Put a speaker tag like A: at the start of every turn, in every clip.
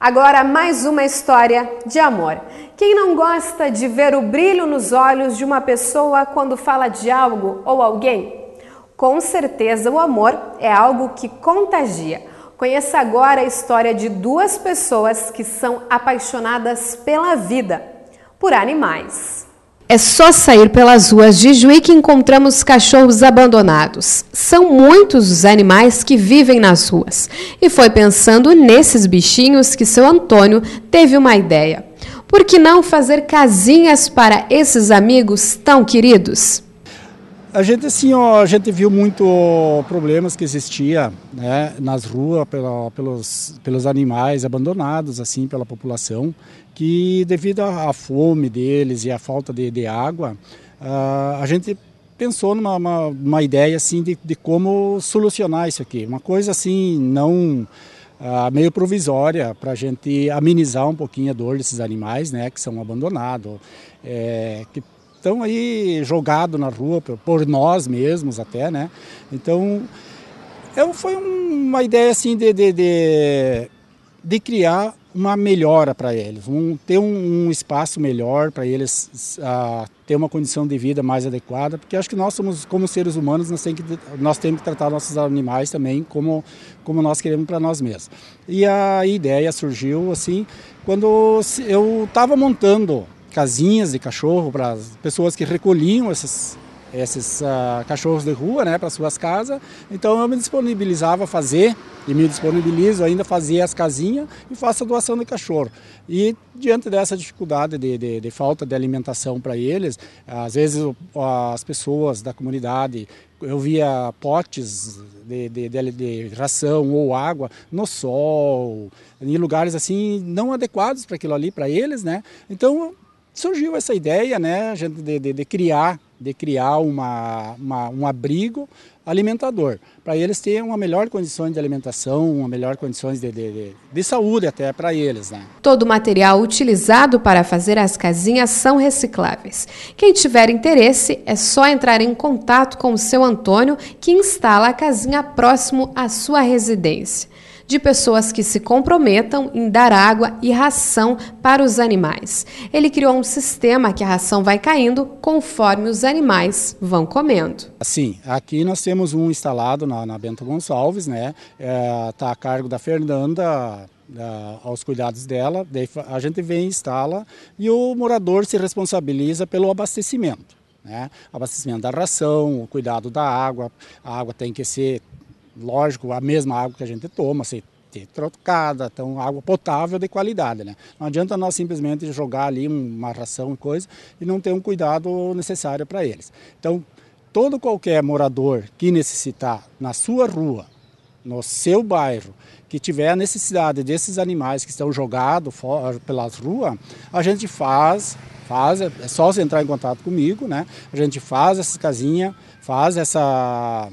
A: Agora, mais uma história de amor. Quem não gosta de ver o brilho nos olhos de uma pessoa quando fala de algo ou alguém? Com certeza, o amor é algo que contagia. Conheça agora a história de duas pessoas que são apaixonadas pela vida, por animais. É só sair pelas ruas de Juí que encontramos cachorros abandonados. São muitos os animais que vivem nas ruas. E foi pensando nesses bichinhos que seu Antônio teve uma ideia. Por que não fazer casinhas para esses amigos tão queridos?
B: A gente assim, ó, a gente viu muito problemas que existia né, nas ruas pela, pelos, pelos animais abandonados assim pela população, que devido à fome deles e à falta de, de água, uh, a gente pensou numa uma, uma ideia assim de, de, como solucionar isso aqui, uma coisa assim não uh, meio provisória para a gente amenizar um pouquinho a dor desses animais, né, que são abandonados, é, que estão aí jogados na rua, por nós mesmos até, né? Então, foi uma ideia assim de, de, de, de criar uma melhora para eles, um, ter um, um espaço melhor para eles uh, ter uma condição de vida mais adequada, porque acho que nós somos, como seres humanos, nós temos que, nós temos que tratar nossos animais também como, como nós queremos para nós mesmos. E a ideia surgiu assim, quando eu estava montando casinhas de cachorro para as pessoas que recolhiam essas, esses uh, cachorros de rua né, para suas casas. Então eu me disponibilizava a fazer, e me disponibilizo ainda a fazer as casinhas e faço a doação de cachorro. E diante dessa dificuldade de, de, de falta de alimentação para eles, às vezes as pessoas da comunidade, eu via potes de, de ração ou água no sol, em lugares assim não adequados para aquilo ali, para eles, né? Então surgiu essa ideia né, de, de, de criar, de criar uma, uma um abrigo alimentador, para eles terem uma melhor condição de alimentação, uma melhor condições de, de, de saúde até para eles. Né?
A: Todo o material utilizado para fazer as casinhas são recicláveis. Quem tiver interesse é só entrar em contato com o seu Antônio, que instala a casinha próximo à sua residência de pessoas que se comprometam em dar água e ração para os animais. Ele criou um sistema que a ração vai caindo conforme os animais vão comendo.
B: Sim, aqui nós temos um instalado na, na Bento Gonçalves, né? Está é, tá a cargo da Fernanda aos cuidados dela, daí a gente vem, instala e o morador se responsabiliza pelo abastecimento. Né? Abastecimento da ração, o cuidado da água, a água tem que ser lógico, a mesma água que a gente toma, se trocada, então água potável de qualidade, né? Não adianta nós simplesmente jogar ali uma ração e coisa e não ter um cuidado necessário para eles. Então, todo qualquer morador que necessitar na sua rua, no seu bairro, que tiver a necessidade desses animais que estão jogados pelas ruas, a gente faz, faz, é só você entrar em contato comigo, né? A gente faz essa casinha faz essa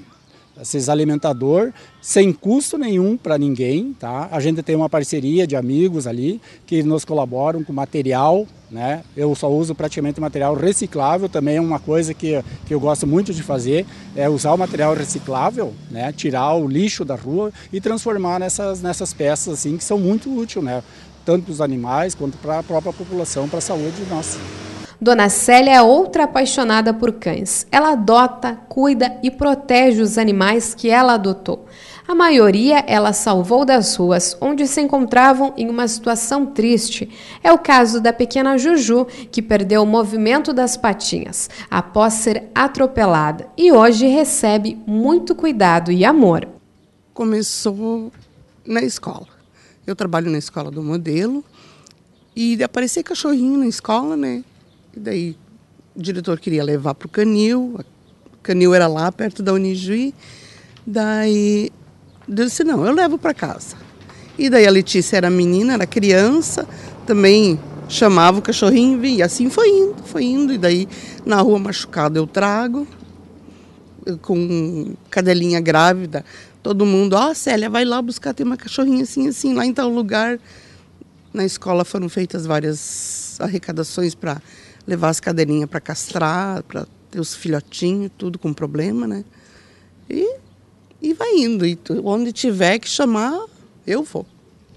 B: esses alimentador sem custo nenhum para ninguém, tá? A gente tem uma parceria de amigos ali que nos colaboram com material, né? Eu só uso praticamente material reciclável, também é uma coisa que, que eu gosto muito de fazer, é usar o material reciclável, né? Tirar o lixo da rua e transformar nessas, nessas peças assim que são muito úteis, né? Tanto para os animais quanto para a própria população, para a saúde nossa.
A: Dona Célia é outra apaixonada por cães. Ela adota, cuida e protege os animais que ela adotou. A maioria ela salvou das ruas, onde se encontravam em uma situação triste. É o caso da pequena Juju, que perdeu o movimento das patinhas após ser atropelada e hoje recebe muito cuidado e amor. Começou na escola.
C: Eu trabalho na escola do modelo e aparecer cachorrinho na escola, né? E daí o diretor queria levar para o Canil, o Canil era lá perto da Unijuí. Daí eu disse: não, eu levo para casa. E daí a Letícia era menina, era criança, também chamava o cachorrinho e assim foi indo, foi indo. E daí na rua machucada eu trago, com cadelinha grávida, todo mundo: ó, oh, Célia, vai lá buscar, tem uma cachorrinha assim, assim, lá em tal lugar. Na escola foram feitas várias arrecadações para levar as cadeirinhas para castrar, para ter os filhotinhos, tudo com problema, né? E, e vai indo. E onde tiver que chamar, eu vou.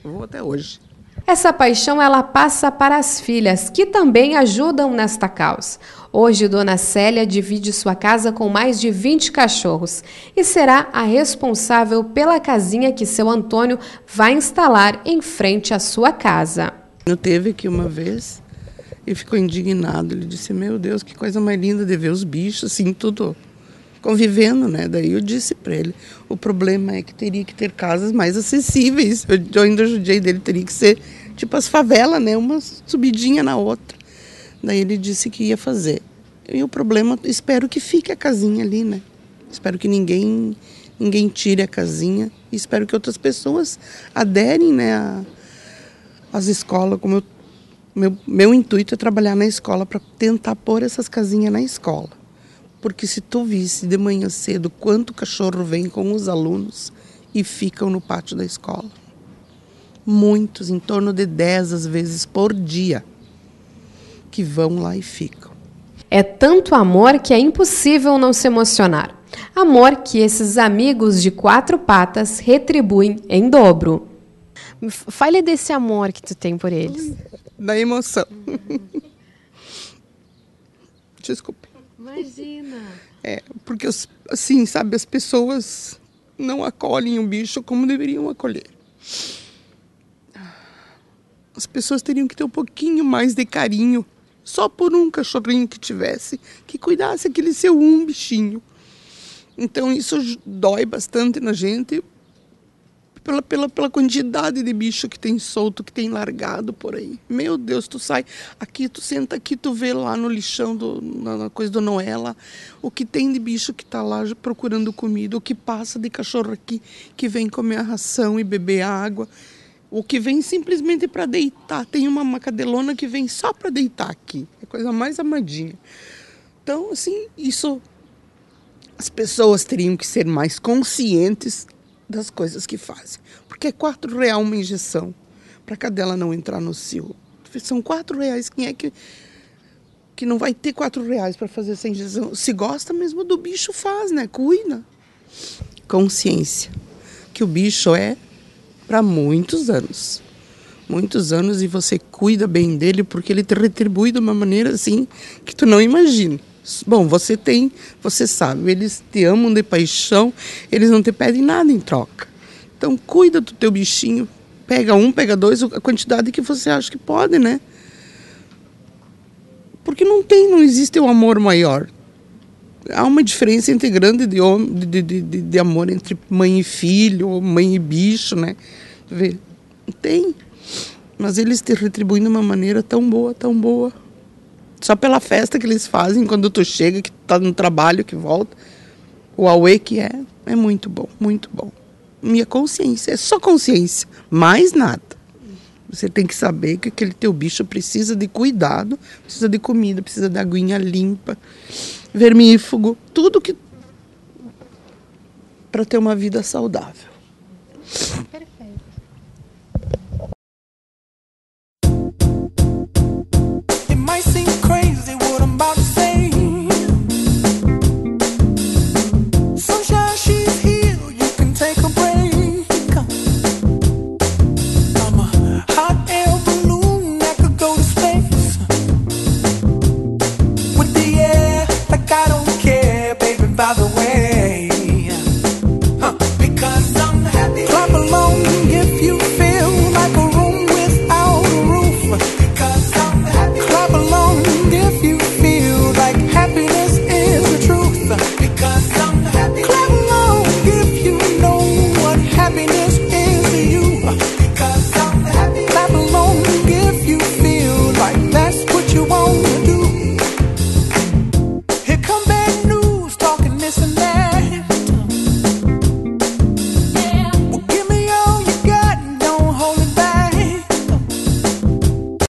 C: Eu vou até hoje.
A: Essa paixão ela passa para as filhas, que também ajudam nesta causa. Hoje, Dona Célia divide sua casa com mais de 20 cachorros e será a responsável pela casinha que seu Antônio vai instalar em frente à sua casa.
C: Eu teve que uma vez
A: ele ficou indignado. Ele disse: Meu Deus,
C: que coisa mais linda de ver os bichos, assim, tudo convivendo, né? Daí eu disse para ele: o problema é que teria que ter casas mais acessíveis. Eu ainda ajudei dele, teria que ser tipo as favelas, né? Uma subidinha na outra. Daí ele disse que ia fazer. E o problema, espero que fique a casinha ali, né? Espero que ninguém ninguém tire a casinha. E espero que outras pessoas aderem, né? A, as escolas, como eu meu, meu intuito é trabalhar na escola para tentar pôr essas casinhas na escola. Porque se tu visse de manhã cedo quanto cachorro vem com os alunos e ficam no pátio da escola. Muitos, em torno
A: de 10 às vezes por dia, que vão lá e ficam. É tanto amor que é impossível não se emocionar. Amor que esses amigos de quatro patas retribuem em dobro. Fale desse amor que tu tem por eles da emoção. Desculpe. Imagina.
C: É, porque, assim, sabe, as pessoas não acolhem o bicho como deveriam acolher. As pessoas teriam que ter um pouquinho mais de carinho, só por um cachorrinho que tivesse, que cuidasse aquele seu um bichinho. Então isso dói bastante na gente, pela, pela, pela quantidade de bicho que tem solto, que tem largado por aí. Meu Deus, tu sai aqui, tu senta aqui, tu vê lá no lixão, do, na, na coisa do Noela, o que tem de bicho que tá lá procurando comida, o que passa de cachorro aqui que vem comer a ração e beber água. O que vem simplesmente para deitar. Tem uma macadelona que vem só para deitar aqui. É a coisa mais amadinha. Então, assim, isso as pessoas teriam que ser mais conscientes das coisas que fazem. Porque é quatro real uma injeção para a cadela não entrar no cio. São quatro reais. Quem é que que não vai ter quatro reais para fazer essa injeção? Se gosta mesmo do bicho faz, né? Cuida. Consciência que o bicho é para muitos anos. Muitos anos e você cuida bem dele porque ele te retribui de uma maneira assim que tu não imagina. Bom, você tem, você sabe, eles te amam de paixão, eles não te pedem nada em troca. Então cuida do teu bichinho, pega um, pega dois, a quantidade que você acha que pode, né? Porque não tem, não existe o um amor maior. Há uma diferença entre grande de, de, de, de amor entre mãe e filho, mãe e bicho, né? Vê, tem. Mas eles te retribuem de uma maneira tão boa, tão boa. Só pela festa que eles fazem quando tu chega, que tu tá no trabalho, que volta. O Awe que é, é muito bom, muito bom. Minha consciência, é só consciência, mais nada. Você tem que saber que aquele teu bicho precisa de cuidado, precisa de comida, precisa de aguinha limpa, vermífugo, tudo que para ter uma vida saudável.